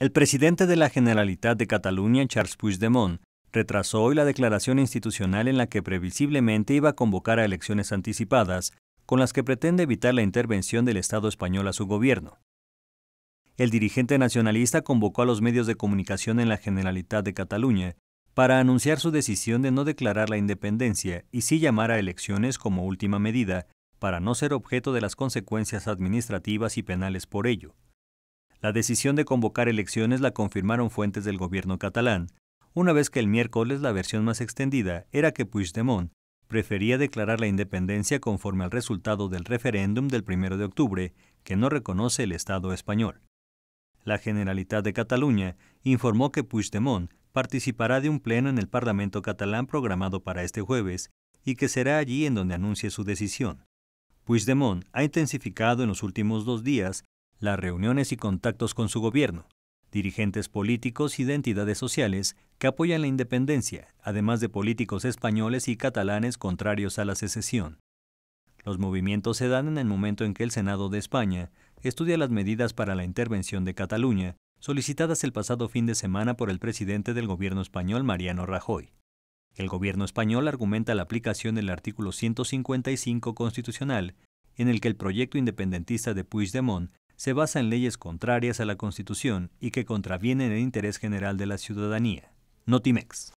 El presidente de la Generalitat de Cataluña, Charles Puigdemont, retrasó hoy la declaración institucional en la que previsiblemente iba a convocar a elecciones anticipadas, con las que pretende evitar la intervención del Estado español a su gobierno. El dirigente nacionalista convocó a los medios de comunicación en la Generalitat de Cataluña para anunciar su decisión de no declarar la independencia y sí llamar a elecciones como última medida, para no ser objeto de las consecuencias administrativas y penales por ello. La decisión de convocar elecciones la confirmaron fuentes del gobierno catalán, una vez que el miércoles la versión más extendida era que Puigdemont prefería declarar la independencia conforme al resultado del referéndum del 1 de octubre, que no reconoce el Estado español. La Generalitat de Cataluña informó que Puigdemont participará de un pleno en el Parlamento catalán programado para este jueves y que será allí en donde anuncie su decisión. Puigdemont ha intensificado en los últimos dos días las reuniones y contactos con su gobierno, dirigentes políticos y de entidades sociales que apoyan la independencia, además de políticos españoles y catalanes contrarios a la secesión. Los movimientos se dan en el momento en que el Senado de España estudia las medidas para la intervención de Cataluña, solicitadas el pasado fin de semana por el presidente del gobierno español, Mariano Rajoy. El gobierno español argumenta la aplicación del artículo 155 constitucional, en el que el proyecto independentista de Puigdemont se basa en leyes contrarias a la Constitución y que contravienen el interés general de la ciudadanía. Notimex.